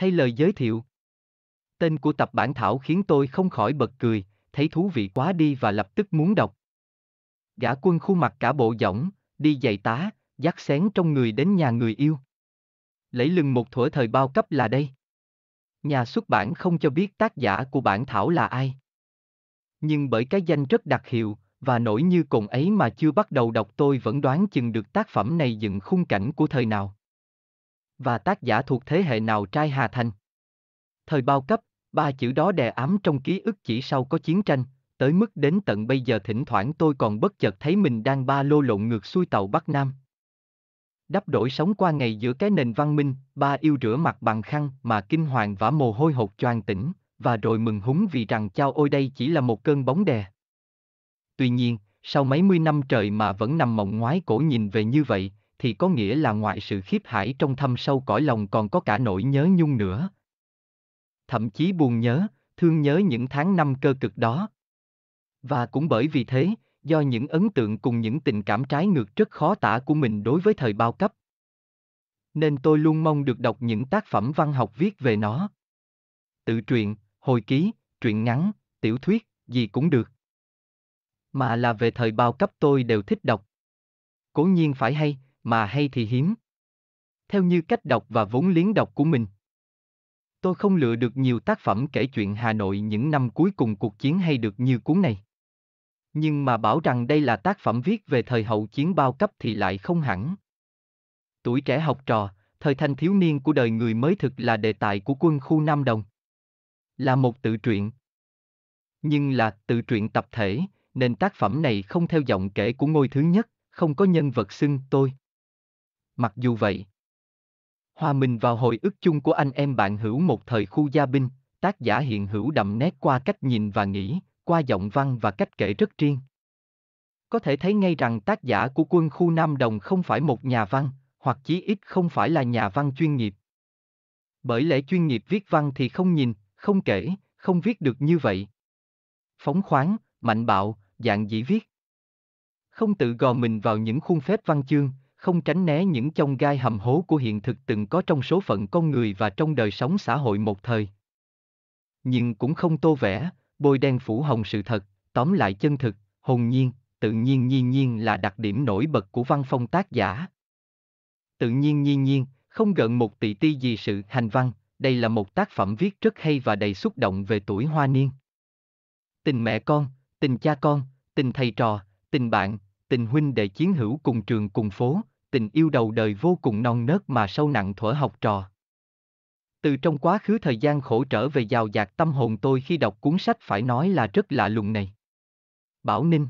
thay lời giới thiệu. Tên của tập bản thảo khiến tôi không khỏi bật cười, thấy thú vị quá đi và lập tức muốn đọc. Gã quân khu mặt cả bộ giỏng, đi giày tá, dắt xén trong người đến nhà người yêu. Lấy lưng một thuở thời bao cấp là đây. Nhà xuất bản không cho biết tác giả của bản thảo là ai. Nhưng bởi cái danh rất đặc hiệu, và nổi như cùng ấy mà chưa bắt đầu đọc tôi vẫn đoán chừng được tác phẩm này dựng khung cảnh của thời nào và tác giả thuộc thế hệ nào trai Hà Thành. Thời bao cấp, ba chữ đó đè ám trong ký ức chỉ sau có chiến tranh, tới mức đến tận bây giờ thỉnh thoảng tôi còn bất chợt thấy mình đang ba lô lộn ngược xuôi tàu Bắc Nam. Đắp đổi sống qua ngày giữa cái nền văn minh, ba yêu rửa mặt bằng khăn mà kinh hoàng vả mồ hôi hột choàng tỉnh, và rồi mừng húng vì rằng chao ôi đây chỉ là một cơn bóng đè. Tuy nhiên, sau mấy mươi năm trời mà vẫn nằm mộng ngoái cổ nhìn về như vậy, thì có nghĩa là ngoài sự khiếp hải trong thâm sâu cõi lòng còn có cả nỗi nhớ nhung nữa. Thậm chí buồn nhớ, thương nhớ những tháng năm cơ cực đó. Và cũng bởi vì thế, do những ấn tượng cùng những tình cảm trái ngược rất khó tả của mình đối với thời bao cấp. Nên tôi luôn mong được đọc những tác phẩm văn học viết về nó. Tự truyện, hồi ký, truyện ngắn, tiểu thuyết, gì cũng được. Mà là về thời bao cấp tôi đều thích đọc. Cố nhiên phải hay, mà hay thì hiếm. Theo như cách đọc và vốn liếng đọc của mình. Tôi không lựa được nhiều tác phẩm kể chuyện Hà Nội những năm cuối cùng cuộc chiến hay được như cuốn này. Nhưng mà bảo rằng đây là tác phẩm viết về thời hậu chiến bao cấp thì lại không hẳn. Tuổi trẻ học trò, thời thanh thiếu niên của đời người mới thực là đề tài của quân khu Nam Đồng. Là một tự truyện. Nhưng là tự truyện tập thể, nên tác phẩm này không theo giọng kể của ngôi thứ nhất, không có nhân vật xưng tôi mặc dù vậy. Hòa mình vào hồi ức chung của anh em bạn hữu một thời khu gia binh, tác giả hiện hữu đậm nét qua cách nhìn và nghĩ, qua giọng văn và cách kể rất riêng. Có thể thấy ngay rằng tác giả của quân khu Nam Đồng không phải một nhà văn, hoặc chí ít không phải là nhà văn chuyên nghiệp. Bởi lẽ chuyên nghiệp viết văn thì không nhìn, không kể, không viết được như vậy. Phóng khoáng, mạnh bạo, dạng dĩ viết. Không tự gò mình vào những khuôn phép văn chương, không tránh né những chông gai hầm hố của hiện thực từng có trong số phận con người và trong đời sống xã hội một thời. Nhưng cũng không tô vẽ, bôi đen phủ hồng sự thật, tóm lại chân thực, hồn nhiên, tự nhiên nhiên nhiên là đặc điểm nổi bật của văn phong tác giả. Tự nhiên nhiên nhiên, không gợn một tỷ ti gì sự hành văn, đây là một tác phẩm viết rất hay và đầy xúc động về tuổi hoa niên. Tình mẹ con, tình cha con, tình thầy trò, tình bạn, tình huynh đệ chiến hữu cùng trường cùng phố, tình yêu đầu đời vô cùng non nớt mà sâu nặng thuở học trò. Từ trong quá khứ thời gian khổ trở về giàu dạt tâm hồn tôi khi đọc cuốn sách phải nói là rất lạ lùng này. Bảo Ninh